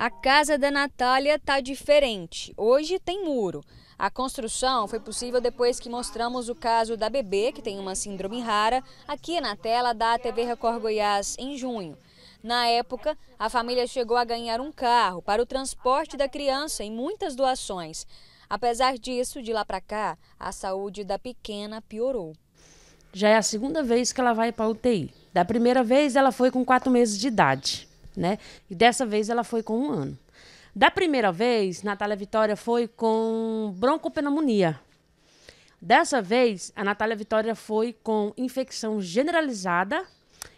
A casa da Natália tá diferente. Hoje tem muro. A construção foi possível depois que mostramos o caso da bebê, que tem uma síndrome rara, aqui na tela da TV Record Goiás em junho. Na época, a família chegou a ganhar um carro para o transporte da criança e muitas doações. Apesar disso, de lá para cá, a saúde da pequena piorou. Já é a segunda vez que ela vai para UTI. Da primeira vez, ela foi com quatro meses de idade né? E dessa vez ela foi com um ano. Da primeira vez, Natália Vitória foi com broncopneumonia. Dessa vez, a Natália Vitória foi com infecção generalizada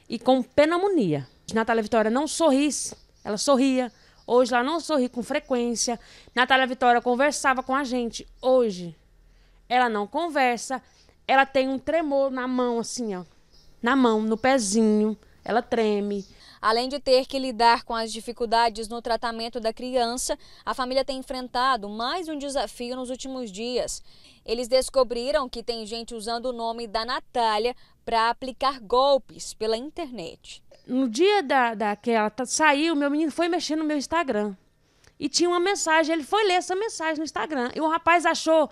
e com pneumonia. Natália Vitória não sorrisse, ela sorria. Hoje ela não sorri com frequência. Natália Vitória conversava com a gente. Hoje ela não conversa. Ela tem um tremor na mão, assim, ó. Na mão, no pezinho. Ela treme. Além de ter que lidar com as dificuldades no tratamento da criança, a família tem enfrentado mais um desafio nos últimos dias. Eles descobriram que tem gente usando o nome da Natália para aplicar golpes pela internet. No dia da, daquela que ela tá, saiu, meu menino foi mexer no meu Instagram. E tinha uma mensagem, ele foi ler essa mensagem no Instagram. E o rapaz achou,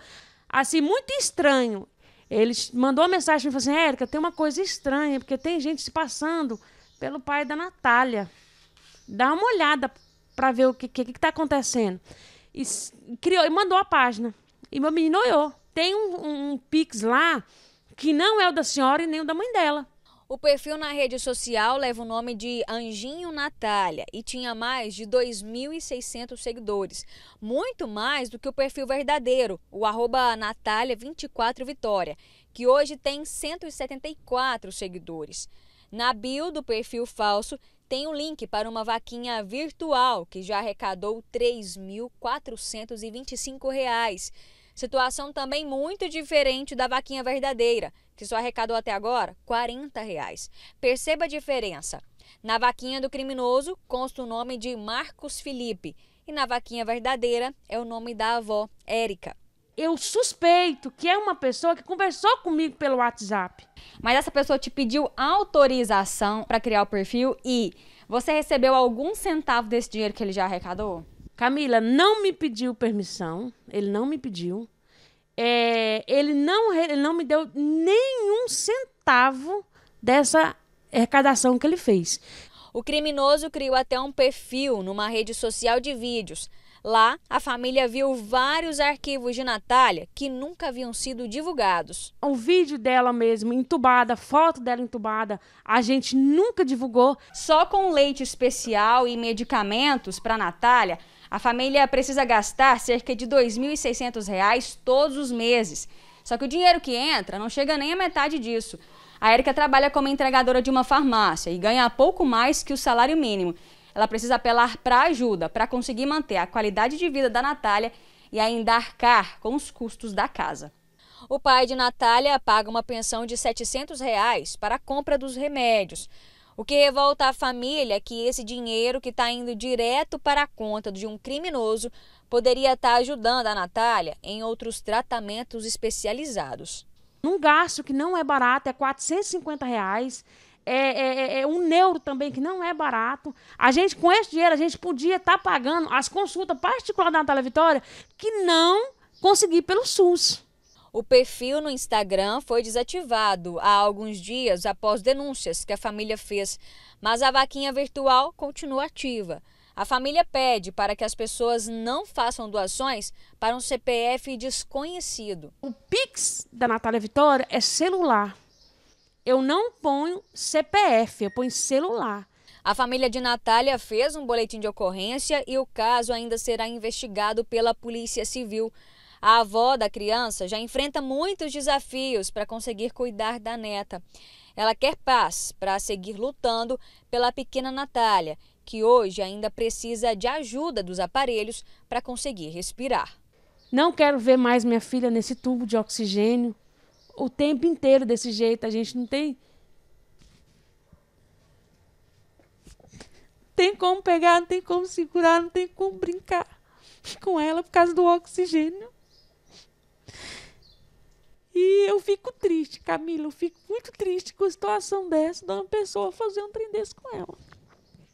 assim, muito estranho. Ele mandou uma mensagem e falou assim: Érica, tem uma coisa estranha, porque tem gente se passando pelo pai da Natália. Dá uma olhada para ver o que, que, que tá acontecendo. E criou e mandou a página. E meu menino Tem um, um, um pix lá que não é o da senhora e nem o da mãe dela. O perfil na rede social leva o nome de Anjinho Natália e tinha mais de 2.600 seguidores, muito mais do que o perfil verdadeiro, o arroba Natália24Vitória, que hoje tem 174 seguidores. Na bio do perfil falso tem o um link para uma vaquinha virtual que já arrecadou R$ 3.425. Situação também muito diferente da vaquinha verdadeira, que só arrecadou até agora R$ 40. Reais. Perceba a diferença. Na vaquinha do criminoso consta o nome de Marcos Felipe e na vaquinha verdadeira é o nome da avó, Érica eu suspeito que é uma pessoa que conversou comigo pelo WhatsApp. Mas essa pessoa te pediu autorização para criar o perfil e você recebeu algum centavo desse dinheiro que ele já arrecadou? Camila não me pediu permissão, ele não me pediu. É, ele, não, ele não me deu nenhum centavo dessa arrecadação que ele fez. O criminoso criou até um perfil numa rede social de vídeos Lá, a família viu vários arquivos de Natália que nunca haviam sido divulgados. Um vídeo dela mesmo entubada, foto dela entubada, a gente nunca divulgou. Só com leite especial e medicamentos para Natália, a família precisa gastar cerca de R$ 2.600 todos os meses. Só que o dinheiro que entra não chega nem a metade disso. A Érica trabalha como entregadora de uma farmácia e ganha pouco mais que o salário mínimo. Ela precisa apelar para ajuda para conseguir manter a qualidade de vida da Natália e ainda arcar com os custos da casa. O pai de Natália paga uma pensão de R$ 700 reais para a compra dos remédios. O que revolta a família é que esse dinheiro que está indo direto para a conta de um criminoso poderia estar tá ajudando a Natália em outros tratamentos especializados. Num gasto que não é barato, é R$ 450 reais é, é, é, é, um neuro também, que não é barato. A gente, com esse dinheiro, a gente podia estar tá pagando as consultas particulares da Natália Vitória, que não consegui pelo SUS. O perfil no Instagram foi desativado há alguns dias após denúncias que a família fez, mas a vaquinha virtual continua ativa. A família pede para que as pessoas não façam doações para um CPF desconhecido. O Pix da Natália Vitória é celular eu não ponho CPF, eu ponho celular. A família de Natália fez um boletim de ocorrência e o caso ainda será investigado pela Polícia Civil. A avó da criança já enfrenta muitos desafios para conseguir cuidar da neta. Ela quer paz para seguir lutando pela pequena Natália, que hoje ainda precisa de ajuda dos aparelhos para conseguir respirar. Não quero ver mais minha filha nesse tubo de oxigênio o tempo inteiro desse jeito. A gente não tem. Tem como pegar, não tem como segurar, não tem como brincar com ela por causa do oxigênio. E eu fico triste, Camila, eu fico muito triste com a situação dessa, de uma pessoa fazer um trem desse com ela.